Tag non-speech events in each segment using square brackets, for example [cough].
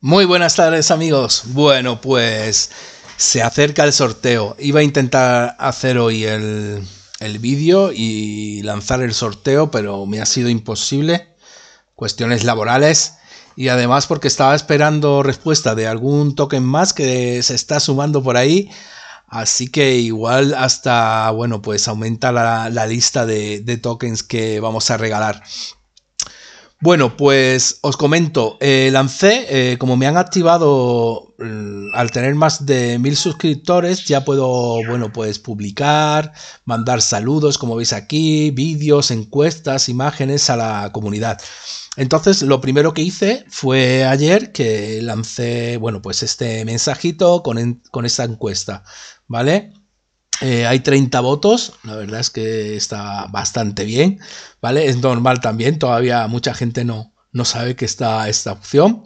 Muy buenas tardes amigos. Bueno, pues se acerca el sorteo. Iba a intentar hacer hoy el, vídeo y lanzar el sorteo, pero me ha sido imposible. Cuestiones laborales. Y además porque estaba esperando respuesta de algún token más que se está sumando por ahí. Así que igual hasta, bueno, pues aumenta la, lista de, de tokens que vamos a regalar. Bueno, pues os comento, eh, lancé, eh, como me han activado mm, al tener más de mil suscriptores, ya puedo, bueno, pues publicar, mandar saludos, como veis aquí, vídeos, encuestas, imágenes a la comunidad. Entonces, lo primero que hice fue ayer que lancé, bueno, pues este mensajito con, con esta encuesta, ¿vale? Eh, hay 30 votos, la verdad es que está bastante bien, ¿vale? Es normal también, todavía mucha gente no, no sabe que está esta opción.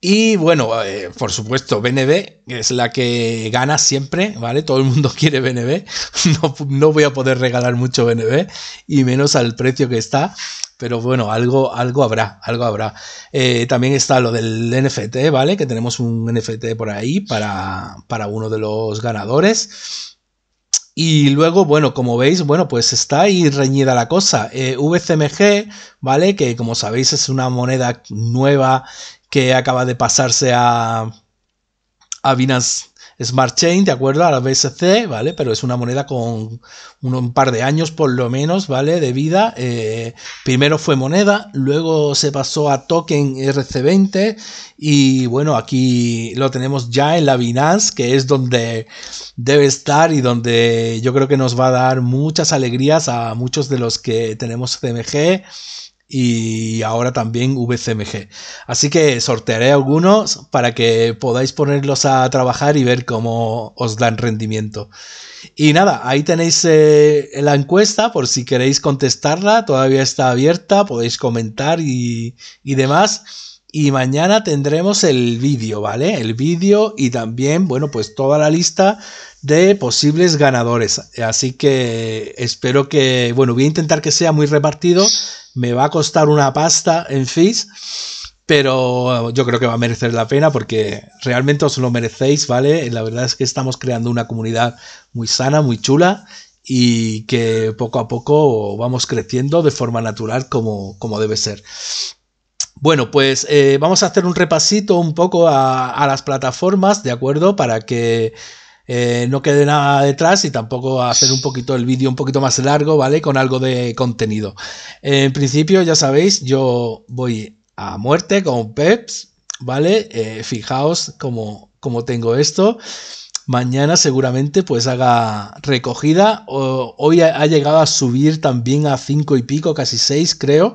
Y bueno, eh, por supuesto, BNB es la que gana siempre, ¿vale? Todo el mundo [laughs] quiere BNB. [laughs] No, no, voy a poder regalar mucho BNB y menos al precio que está pero bueno, algo, algo habrá, algo habrá. Eh, también está lo del NFT, ¿vale? Que tenemos un NFT por ahí para, para uno de los ganadores. Y luego, bueno, como veis, bueno, pues está ahí reñida la cosa. Eh, VCMG, ¿vale? Que como sabéis es una moneda nueva que acaba de pasarse a, a Binance Smart Chain, de acuerdo a la BSC, ¿vale? Pero es una moneda con un, par de años por lo menos, ¿vale? De vida. Eh, primero fue moneda, luego se pasó a token RC20 y bueno, aquí lo tenemos ya en la Binance, que es donde debe estar y donde yo creo que nos va a dar muchas alegrías a muchos de los que tenemos CMG y ahora también VCMG. Así que sortearé algunos para que podáis ponerlos a trabajar y ver cómo os dan rendimiento. Y nada, ahí tenéis eh, la encuesta por si queréis contestarla, todavía está abierta, podéis comentar y, y demás. Y mañana tendremos el vídeo, ¿vale? El vídeo y también, bueno, pues toda la lista de posibles ganadores. Así que espero que, bueno, voy a intentar que sea muy repartido me va a costar una pasta en fees, pero eh, yo creo que va a merecer la pena porque realmente os lo merecéis, ¿vale? La verdad es que estamos creando una comunidad muy sana, muy chula y que poco a poco vamos creciendo de forma natural como, como debe ser. Bueno, pues eh, vamos a hacer un repasito un poco a las plataformas, ¿de acuerdo? Para que eh, no quede nada detrás y tampoco hacer un poquito el vídeo un poquito más largo, ¿vale? Con algo de contenido. Eh, en principio, ya sabéis, yo voy a muerte con Peps, ¿vale? Eh, fijaos cómo, cómo tengo esto mañana seguramente pues haga recogida. O, hoy ha, llegado a subir también a 5 y pico, casi 6 creo,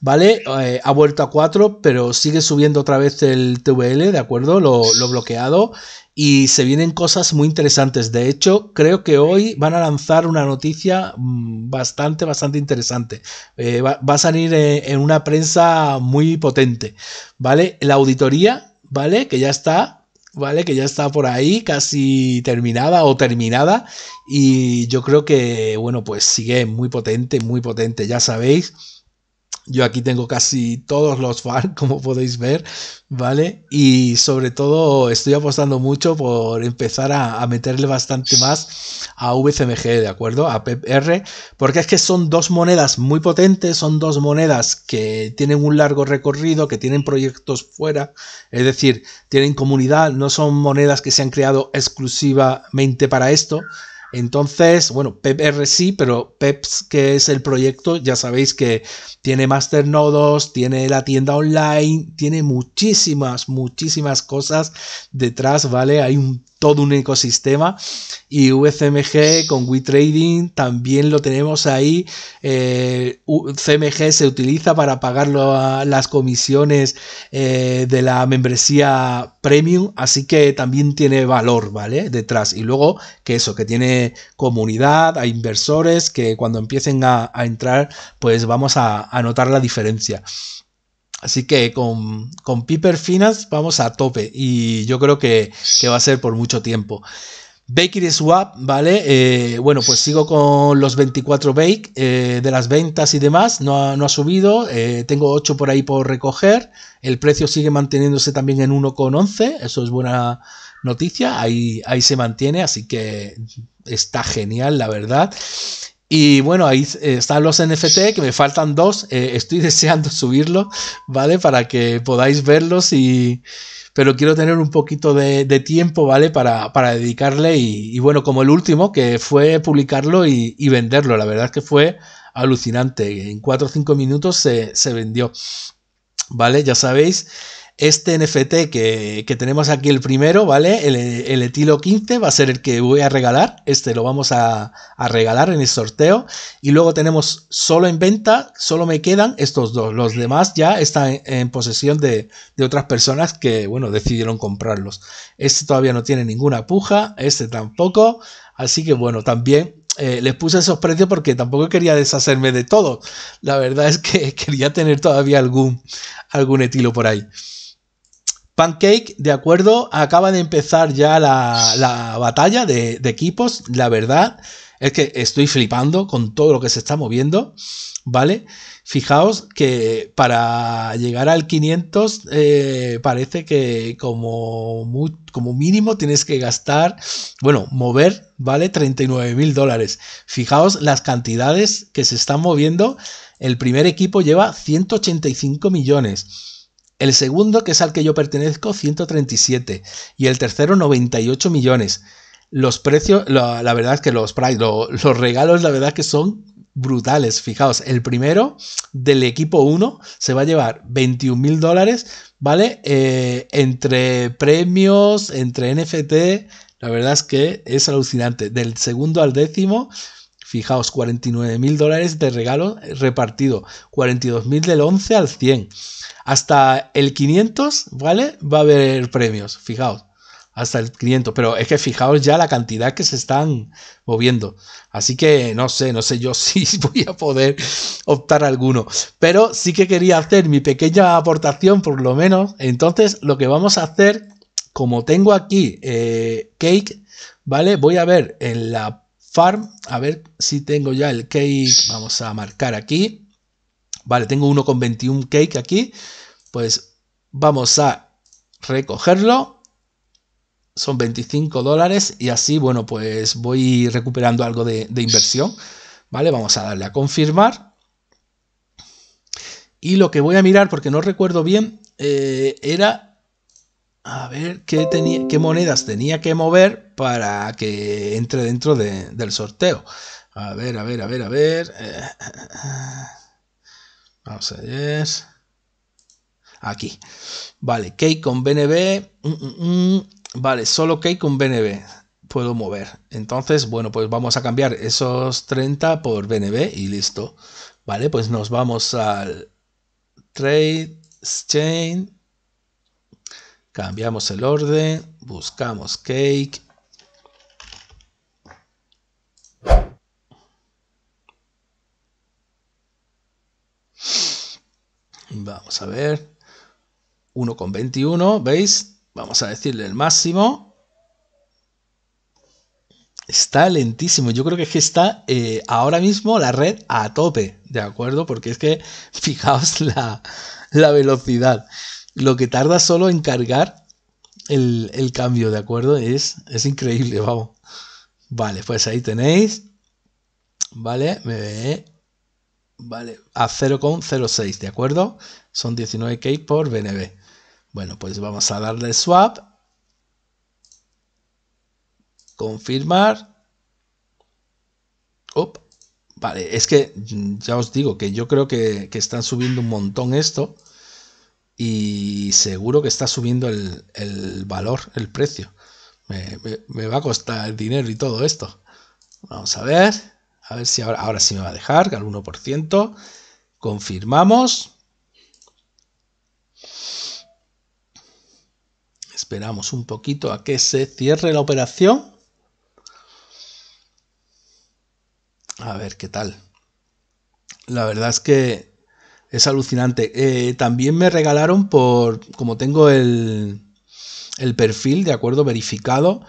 ¿vale? Eh, ha vuelto a 4, pero sigue subiendo otra vez el TVL, ¿de acuerdo? Lo, bloqueado. Y se vienen cosas muy interesantes. De hecho, creo que hoy van a lanzar una noticia mm, bastante, bastante interesante. Eh, va, a salir eh, en una prensa muy potente, ¿vale? La auditoría, ¿vale? Que ya está, ¿vale? Que ya está por ahí, casi terminada o terminada. Y yo creo que, bueno, pues sigue muy potente, muy potente, ya sabéis yo aquí tengo casi todos los FARC, [laughs] como podéis ver, ¿vale? Y sobre todo estoy apostando mucho por empezar a, meterle bastante más a VCMG, ¿de acuerdo? A PEPR, porque es que son dos monedas muy potentes, son dos monedas que tienen un largo recorrido, que tienen proyectos fuera, es decir, tienen comunidad, no son monedas que se han creado exclusivamente para esto, entonces, bueno, PepR sí, pero PEPS, que es el proyecto, ya sabéis que tiene Master Nodos, tiene la tienda online, tiene muchísimas, muchísimas cosas detrás, ¿vale? Hay un todo un ecosistema y VCMG con WeTrading también lo tenemos ahí. Eh, CMG se utiliza para pagar las comisiones eh, de la membresía premium, así que también tiene valor, ¿vale? Detrás. Y luego que eso, que tiene comunidad, a inversores que cuando empiecen a, entrar, pues vamos a notar la diferencia. Así que con, Piper Finance vamos a tope y yo creo que, va a ser por mucho tiempo. de Swap, ¿vale? Eh, bueno, pues sigo con los 24 bake eh, de las ventas y demás, no ha, subido, eh, tengo 8 por ahí por recoger, el precio sigue manteniéndose también en 1,11, eso es buena noticia, ahí, ahí se mantiene, así que está genial, la verdad. Y bueno, ahí eh, están los NFT, que me faltan dos. Eh, estoy [laughs] deseando subirlo, ¿vale? Para que podáis verlos y... Pero quiero tener un poquito de, tiempo, ¿vale? Para, dedicarle y, bueno, como el último, que fue publicarlo y, venderlo. La verdad que fue alucinante. En 4 o 5 minutos se, se vendió. ¿vale? Ya sabéis, este NFT que, tenemos aquí el primero, ¿vale? El, etilo 15 va a ser el que voy a regalar. Este lo vamos a, regalar en el sorteo. Y luego tenemos solo en venta, solo me quedan estos dos. Los demás ya están en, posesión de, de, otras personas que, bueno, decidieron comprarlos. Este todavía no tiene ninguna puja, este tampoco. Así que, bueno, también eh, les puse esos precios porque tampoco quería deshacerme de todo. La verdad es que [laughs] quería tener todavía algún, algún estilo por ahí. Pancake, de acuerdo, acaba de empezar ya la, batalla de, equipos. La verdad, es que estoy flipando con todo lo que se está moviendo, ¿vale? Fijaos que para llegar al 500 eh, parece que como, como mínimo tienes que gastar, bueno, mover, ¿vale? 39 mil dólares. Fijaos las cantidades que se están moviendo. El primer equipo lleva 185 millones. El segundo, que es al que yo pertenezco, 137. Y el tercero, 98 millones los precios, la, verdad es que los price, los regalos, la verdad es que son brutales. Fijaos, el primero del equipo 1 se va a llevar 21 mil dólares, ¿vale? Eh, entre premios, entre NFT, la verdad es que es alucinante. Del segundo al décimo, fijaos, 49 mil dólares de regalo repartido, 42 mil del 11 al 100. Hasta el 500, ¿vale? Va a haber premios, fijaos hasta el 500, pero es que fijaos ya la cantidad que se están moviendo. Así que no sé, no sé yo [laughs] si voy a poder optar alguno, pero sí que quería hacer mi pequeña aportación por lo menos. Entonces lo que vamos a hacer, como tengo aquí eh, cake, ¿vale? Voy a ver en la farm, a ver si tengo ya el cake, vamos a marcar aquí. Vale, tengo uno con 21 cake aquí, pues vamos a recogerlo son 25 dólares y así, bueno, pues voy recuperando algo de, inversión. ¿Vale? Vamos a darle a confirmar. Y lo que voy a mirar, porque no recuerdo bien, eh, era a ver qué, tenía, qué monedas tenía que mover para que entre dentro del sorteo. A ver, a ver, a ver, a ver. Eh, vamos a ver. Aquí. Vale, Cake con BNB. Vale, solo cake con BNB puedo mover. Entonces, bueno, pues vamos a cambiar esos 30 por BNB y listo. Vale, pues nos vamos al Trade Chain. Cambiamos el orden. Buscamos Cake. Vamos a ver. con 21 ¿veis? Vamos a decirle el máximo. Está lentísimo. Yo creo que es que está eh, ahora mismo la red a tope, ¿de acuerdo? Porque es que, [laughs] fijaos la, velocidad. Lo que tarda solo en cargar el, cambio, ¿de acuerdo? Es, es increíble, vamos. Vale, pues ahí tenéis. Vale, me... Vale, a 0,06, ¿de acuerdo? Son 19K por BNB. Bueno, pues vamos a darle swap. Confirmar. Vale, es que mm, ya os digo que yo creo que, están subiendo un montón esto y seguro que está subiendo el, valor, el precio. Me, va a costar el dinero y todo esto. Vamos a ver, a ver si ahora, ahora sí me va a dejar, al 1%. Confirmamos. Esperamos un poquito a que se cierre la operación. A ver qué tal. La verdad es que es alucinante. Eh, también me regalaron por, como tengo el, perfil, de acuerdo, verificado,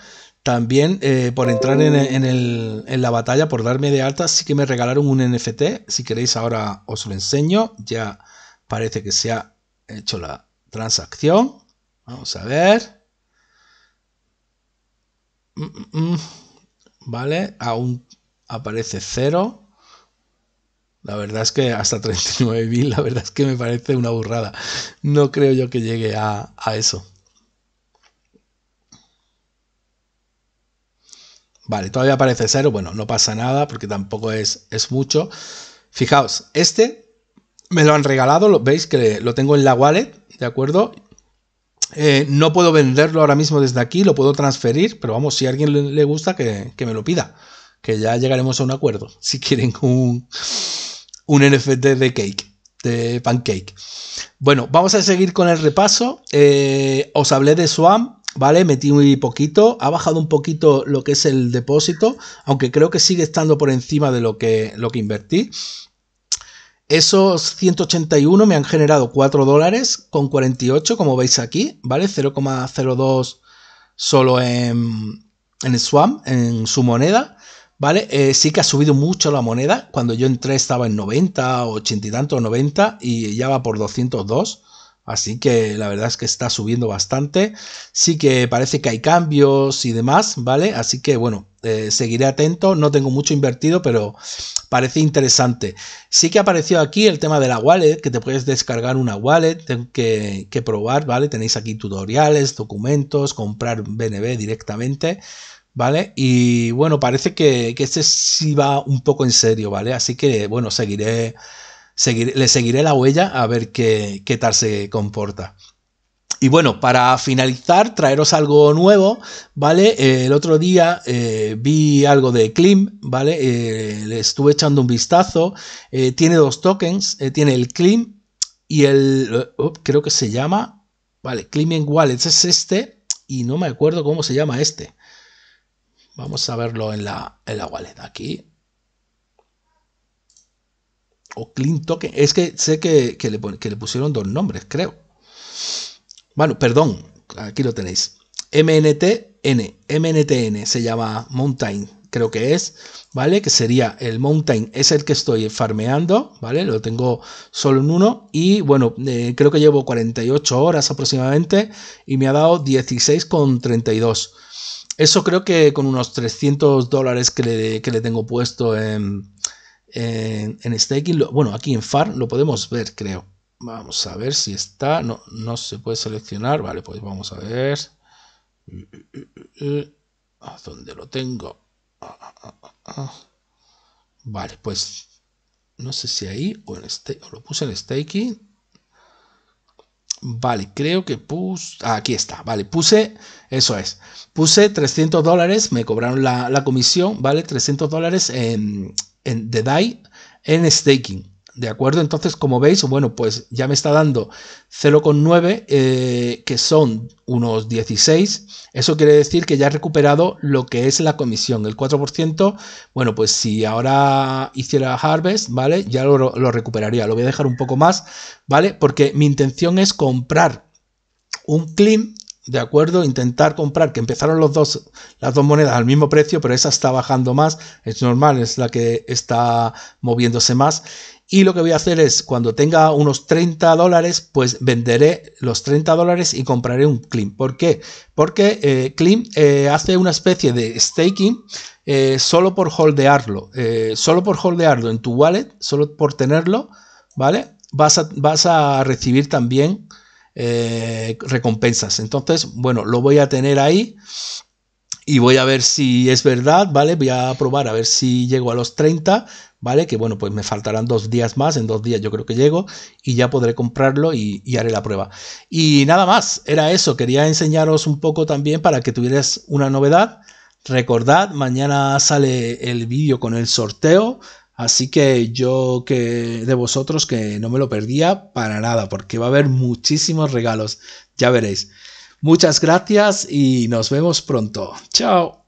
también eh, por entrar en, en, la batalla, por darme de alta, sí que me regalaron un NFT. Si queréis ahora os lo enseño. Ya parece que se ha hecho la transacción. Vamos a ver. Mm, mm, mm. Vale, aún aparece cero, La verdad es que hasta 39.000, [laughs] la verdad es que me parece una burrada. No creo yo que llegue a, eso. Vale, todavía aparece cero, Bueno, no pasa nada porque tampoco es, es mucho. Fijaos, este me lo han regalado, lo veis que lo tengo en la wallet, ¿de acuerdo? Eh, no puedo venderlo ahora mismo desde aquí, lo puedo transferir, pero vamos, si a alguien le, gusta, que, me lo pida. Que ya llegaremos a un acuerdo. [laughs] Si quieren un, un NFT de cake, de pancake. Bueno, vamos a seguir con el repaso. Eh, os hablé de Swam, ¿vale? Metí muy poquito. Ha bajado un poquito lo que es el depósito, aunque creo que sigue estando por encima de lo que, lo que invertí. Esos 181 me han generado 4 dólares con 48, como veis aquí, ¿vale? 0,02 solo en, en Swam, en su moneda, ¿vale? Eh, sí que ha subido mucho la moneda. Cuando yo entré estaba en 90, 80 y tanto, 90, y ya va por 202. Así que la verdad es que está subiendo bastante. Sí que parece que hay cambios y demás, ¿vale? Así que bueno, eh, seguiré atento. No tengo mucho invertido, pero parece interesante. Sí que apareció aquí el tema de la wallet, que te puedes descargar una wallet, tengo que, probar, ¿vale? Tenéis aquí tutoriales, documentos, comprar BNB directamente. ¿vale? Y bueno, parece que, que, este sí va un poco en serio, ¿vale? Así que bueno, seguiré le seguiré la huella a ver qué, qué tal se comporta. Y bueno, para finalizar, traeros algo nuevo, ¿vale? Eh, el otro día eh, vi algo de Clim, ¿vale? Eh, le estuve echando un vistazo. tiene dos tokens, tiene el Clim y el... creo que se llama... Vale, Clim Wallet Wallets es este y no me acuerdo cómo se llama este. Vamos a verlo en la, en la wallet aquí o Clean Token. Es que sé que, le, pusieron dos nombres, creo. Bueno, perdón, aquí lo tenéis. MNTN, MNTN se llama Mountain, creo que es, ¿vale? Que sería el Mountain, es el que estoy farmeando, ¿vale? Lo tengo solo en uno y bueno, eh, creo que llevo 48 horas aproximadamente y me ha dado 16,32. Eso creo que con unos 300 dólares que le tengo puesto en en, staking, bueno, aquí en FAR lo podemos ver, creo. Vamos a ver si está, no, no se puede seleccionar, vale, pues vamos a ver. dónde lo tengo? Vale, pues no sé si ahí o, en este, lo puse en staking. Vale, creo que puse... Ah, aquí está, vale, puse, eso es, puse 300 dólares, me cobraron la, la comisión, vale, 300 dólares en, en de DAI en staking. ¿De acuerdo? Entonces, como veis, bueno, pues ya me está dando 0,9, eh, que son unos 16. Eso quiere decir que ya he recuperado lo que es la comisión, el 4%. Bueno, pues si ahora hiciera harvest, ¿vale? Ya lo, recuperaría. Lo voy a dejar un poco más, ¿vale? Porque mi intención es comprar un clim de acuerdo, intentar comprar, que empezaron los dos, las dos monedas al mismo precio, pero esa está bajando más, es normal, es la que está moviéndose más. Y lo que voy a hacer es, cuando tenga unos 30 dólares, pues venderé los 30 dólares y compraré un CLIM. ¿Por qué? Porque Clean eh, eh, hace una especie de staking eh, solo por holdearlo, solo por holdearlo en tu wallet, solo por tenerlo, ¿vale? Vas vas a recibir también eh, recompensas. Entonces, bueno, lo voy a tener ahí y voy a ver si es verdad, ¿vale? Voy a probar a ver si llego a los 30, ¿vale? Que bueno, pues me faltarán dos días más, en dos días yo creo que llego y ya podré comprarlo y, y haré la prueba. Y nada más, era eso, quería enseñaros un poco también para que tuvieras una novedad. Recordad, mañana sale el vídeo con el sorteo, Así que yo que de vosotros que no me lo perdía para nada, porque va a haber muchísimos regalos, ya veréis. Muchas gracias y nos vemos pronto. Chao.